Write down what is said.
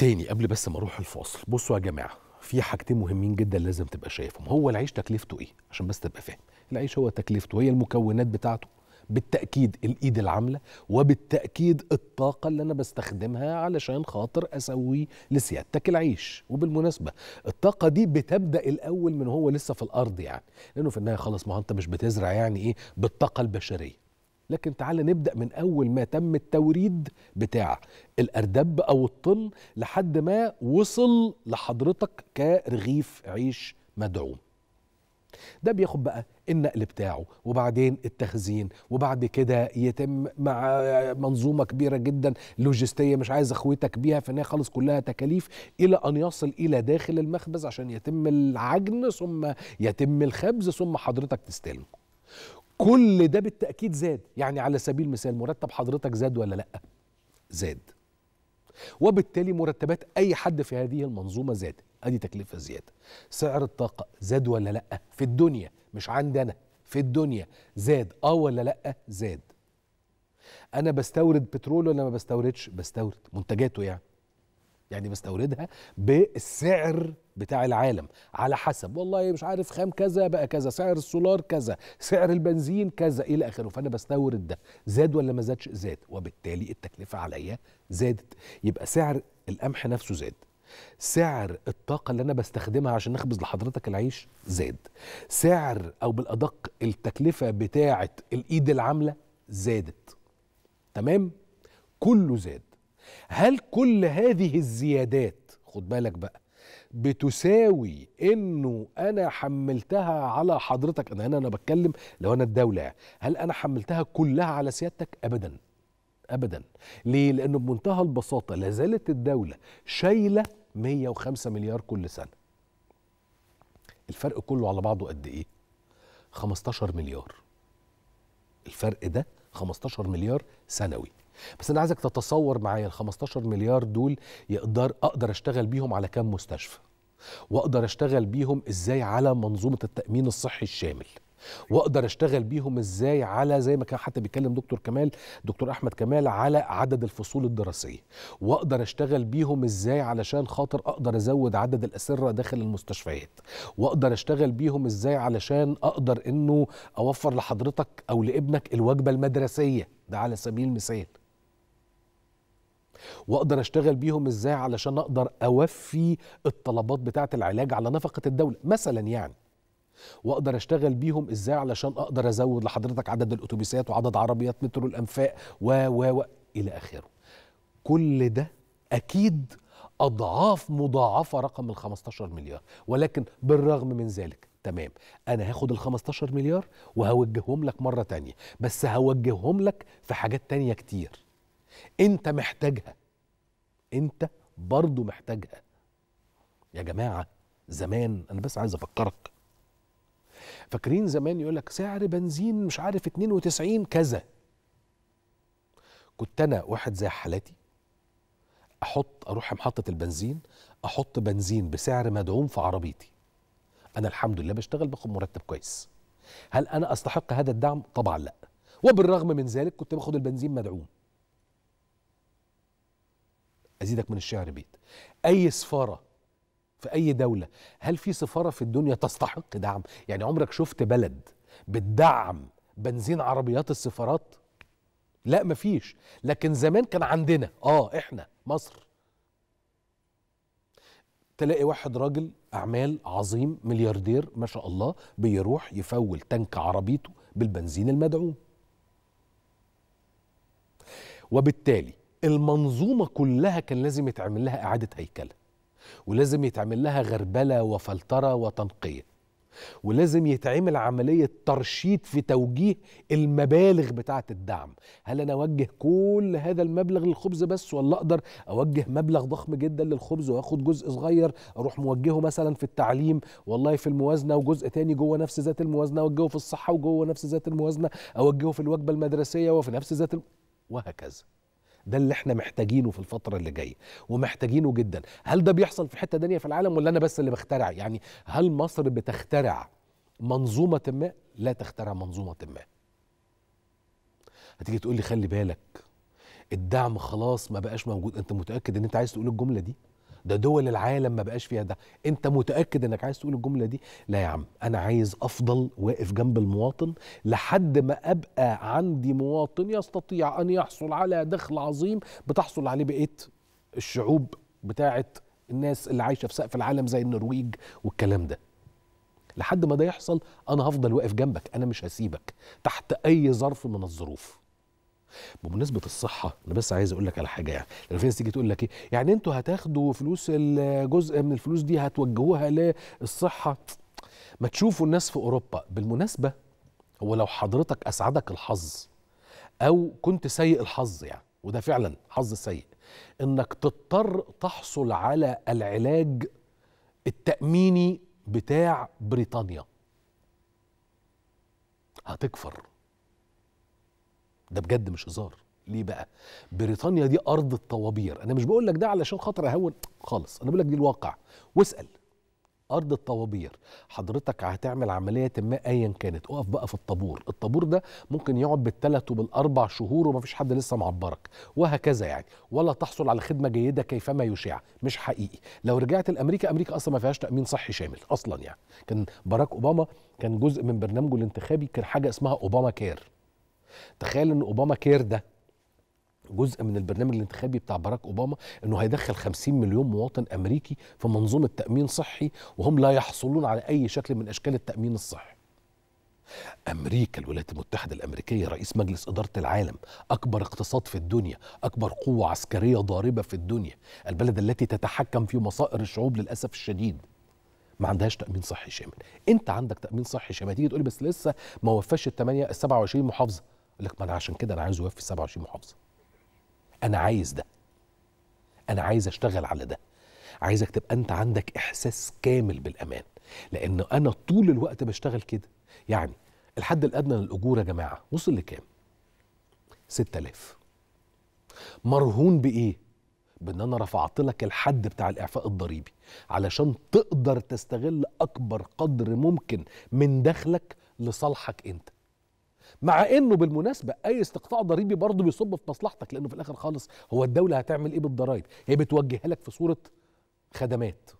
تاني قبل بس ما اروح الفاصل بصوا يا جماعه في حاجتين مهمين جدا لازم تبقى شايفهم هو العيش تكلفته ايه عشان بس تبقى فاهم العيش هو تكلفته هي المكونات بتاعته بالتاكيد الايد العامله وبالتاكيد الطاقه اللي انا بستخدمها علشان خاطر اسوي لسيادتك العيش وبالمناسبه الطاقه دي بتبدا الاول من هو لسه في الارض يعني لانه في النهايه خلاص ما انت مش بتزرع يعني ايه بالطاقه البشريه لكن تعال نبدا من اول ما تم التوريد بتاع الاردب او الطن لحد ما وصل لحضرتك كرغيف عيش مدعوم ده بياخد بقى النقل بتاعه وبعدين التخزين وبعد كده يتم مع منظومه كبيره جدا لوجستيه مش عايز اخوتك بيها فانها خالص كلها تكاليف الى ان يصل الى داخل المخبز عشان يتم العجن ثم يتم الخبز ثم حضرتك تستلمه كل ده بالتأكيد زاد يعني على سبيل المثال مرتب حضرتك زاد ولا لأ زاد وبالتالي مرتبات أي حد في هذه المنظومة زاد أدي تكلفة زيادة سعر الطاقة زاد ولا لأ في الدنيا مش عندنا في الدنيا زاد اه ولا لأ زاد أنا بستورد بترول ولا ما بستوردش بستورد منتجاته يعني يعني بستوردها بالسعر بتاع العالم على حسب والله مش عارف خام كذا بقى كذا سعر السولار كذا سعر البنزين كذا الى اخره فانا بستورد ده زاد ولا ما زادش زاد وبالتالي التكلفه عليا زادت يبقى سعر القمح نفسه زاد سعر الطاقة اللي أنا بستخدمها عشان نخبز لحضرتك العيش زاد سعر أو بالأدق التكلفة بتاعة الإيد العاملة زادت تمام كله زاد هل كل هذه الزيادات خد بالك بقى بتساوي انه انا حملتها على حضرتك انا هنا انا بتكلم لو انا الدوله هل انا حملتها كلها على سيادتك ابدا ابدا ليه لانه بمنتهى البساطه لا زالت الدوله شايله 105 مليار كل سنه الفرق كله على بعضه قد ايه 15 مليار الفرق ده 15 مليار سنوي بس انا عايزك تتصور معايا ال 15 مليار دول يقدر اقدر اشتغل بيهم على كام مستشفى واقدر اشتغل بيهم ازاي على منظومه التامين الصحي الشامل واقدر اشتغل بيهم ازاي على زي ما كان حتى بيتكلم دكتور كمال دكتور احمد كمال على عدد الفصول الدراسيه واقدر اشتغل بيهم ازاي علشان خاطر اقدر ازود عدد الاسره داخل المستشفيات واقدر اشتغل بيهم ازاي علشان اقدر انه اوفر لحضرتك او لابنك الوجبه المدرسيه ده على سبيل المثال واقدر اشتغل بيهم ازاي علشان اقدر اوفي الطلبات بتاعه العلاج على نفقه الدوله مثلا يعني واقدر اشتغل بيهم ازاي علشان اقدر ازود لحضرتك عدد الاتوبيسات وعدد عربيات مترو الانفاق و و و الى اخره كل ده اكيد اضعاف مضاعفه رقم ال 15 مليار ولكن بالرغم من ذلك تمام انا هاخد ال 15 مليار وهوجههم لك مره تانية بس هوجههم لك في حاجات تانية كتير انت محتاجها انت برضه محتاجها يا جماعه زمان انا بس عايز افكرك فاكرين زمان يقول لك سعر بنزين مش عارف 92 كذا كنت انا واحد زي حالاتي احط اروح محطه البنزين احط بنزين بسعر مدعوم في عربيتي انا الحمد لله بشتغل باخد مرتب كويس هل انا استحق هذا الدعم طبعا لا وبالرغم من ذلك كنت باخد البنزين مدعوم أزيدك من الشعر بيت أي سفارة في أي دولة هل في سفارة في الدنيا تستحق دعم؟ يعني عمرك شفت بلد بتدعم بنزين عربيات السفارات؟ لا مفيش لكن زمان كان عندنا آه إحنا مصر تلاقي واحد راجل أعمال عظيم ملياردير ما شاء الله بيروح يفول تنك عربيته بالبنزين المدعوم وبالتالي المنظومه كلها كان لازم يتعمل لها اعاده هيكله ولازم يتعمل لها غربله وفلتره وتنقيه ولازم يتعمل عملية ترشيد في توجيه المبالغ بتاعة الدعم هل أنا أوجه كل هذا المبلغ للخبز بس ولا أقدر أوجه مبلغ ضخم جدا للخبز وأخد جزء صغير أروح موجهه مثلا في التعليم والله في الموازنة وجزء تاني جوه نفس ذات الموازنة أوجهه في الصحة وجوه نفس ذات الموازنة أوجهه في الوجبة المدرسية وفي نفس ذات الم... وهكذا ده اللي احنا محتاجينه في الفتره اللي جايه ومحتاجينه جدا هل ده بيحصل في حته تانية في العالم ولا انا بس اللي بخترع يعني هل مصر بتخترع منظومه ما لا تخترع منظومه ما هتيجي تقول لي خلي بالك الدعم خلاص ما بقاش موجود انت متاكد ان انت عايز تقول الجمله دي ده دول العالم ما بقاش فيها ده انت متاكد انك عايز تقول الجمله دي لا يا عم انا عايز افضل واقف جنب المواطن لحد ما ابقى عندي مواطن يستطيع ان يحصل على دخل عظيم بتحصل عليه بقيه الشعوب بتاعه الناس اللي عايشه في سقف العالم زي النرويج والكلام ده لحد ما ده يحصل انا هفضل واقف جنبك انا مش هسيبك تحت اي ظرف من الظروف بمناسبه الصحه انا بس عايز اقول لك على حاجه يعني لو في ناس تيجي تقول لك ايه يعني انتوا هتاخدوا فلوس الجزء من الفلوس دي هتوجهوها للصحه ما تشوفوا الناس في اوروبا بالمناسبه هو لو حضرتك اسعدك الحظ او كنت سيء الحظ يعني وده فعلا حظ سيء انك تضطر تحصل على العلاج التاميني بتاع بريطانيا هتكفر ده بجد مش هزار ليه بقى بريطانيا دي ارض الطوابير انا مش بقول لك ده علشان خاطر اهون خالص انا بقول لك دي الواقع واسال ارض الطوابير حضرتك هتعمل عمليه ما ايا كانت اقف بقى في الطابور الطابور ده ممكن يقعد بالثلاث وبالاربع شهور ومفيش حد لسه معبرك وهكذا يعني ولا تحصل على خدمه جيده كيفما يشاع مش حقيقي لو رجعت لامريكا امريكا اصلا ما فيهاش تامين صحي شامل اصلا يعني كان باراك اوباما كان جزء من برنامجه الانتخابي كان حاجه اسمها اوباما كير تخيل ان اوباما كير ده جزء من البرنامج الانتخابي بتاع باراك اوباما انه هيدخل 50 مليون مواطن امريكي في منظومه تامين صحي وهم لا يحصلون على اي شكل من اشكال التامين الصحي. امريكا الولايات المتحده الامريكيه رئيس مجلس اداره العالم اكبر اقتصاد في الدنيا اكبر قوه عسكريه ضاربه في الدنيا البلد التي تتحكم في مصائر الشعوب للاسف الشديد ما عندهاش تامين صحي شامل انت عندك تامين صحي شامل تيجي تقولي بس لسه ما وفاش ال 8 27 محافظه يقول لك ما انا عشان كده انا عايزه يوفي 27 محافظه انا عايز ده انا عايز اشتغل على ده عايزك تبقى انت عندك احساس كامل بالامان لان انا طول الوقت بشتغل كده يعني الحد الادنى للاجور يا جماعه وصل لكام 6000 مرهون بايه بان انا رفعت لك الحد بتاع الاعفاء الضريبي علشان تقدر تستغل اكبر قدر ممكن من دخلك لصالحك انت مع انه بالمناسبه اي استقطاع ضريبي برضه بيصب في مصلحتك لانه في الاخر خالص هو الدوله هتعمل ايه بالضرايب هي بتوجهها لك في صوره خدمات